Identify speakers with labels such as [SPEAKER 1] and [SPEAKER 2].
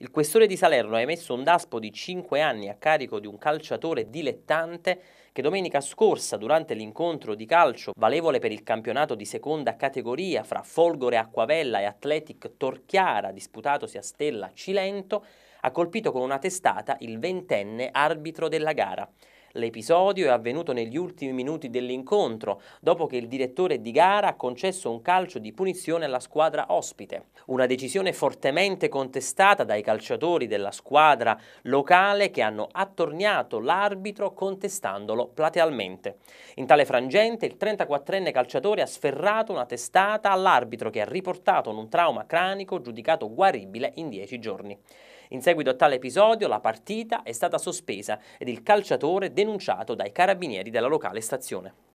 [SPEAKER 1] Il questore di Salerno ha emesso un daspo di 5 anni a carico di un calciatore dilettante che domenica scorsa, durante l'incontro di calcio valevole per il campionato di seconda categoria fra Folgore Acquavella e Athletic Torchiara, disputatosi a Stella Cilento, ha colpito con una testata il ventenne arbitro della gara. L'episodio è avvenuto negli ultimi minuti dell'incontro, dopo che il direttore di gara ha concesso un calcio di punizione alla squadra ospite. Una decisione fortemente contestata dai calciatori della squadra locale che hanno attorniato l'arbitro contestandolo platealmente. In tale frangente il 34enne calciatore ha sferrato una testata all'arbitro che ha riportato un trauma cranico giudicato guaribile in 10 giorni. In seguito a tale episodio la partita è stata sospesa ed il calciatore denunciato dai carabinieri della locale stazione.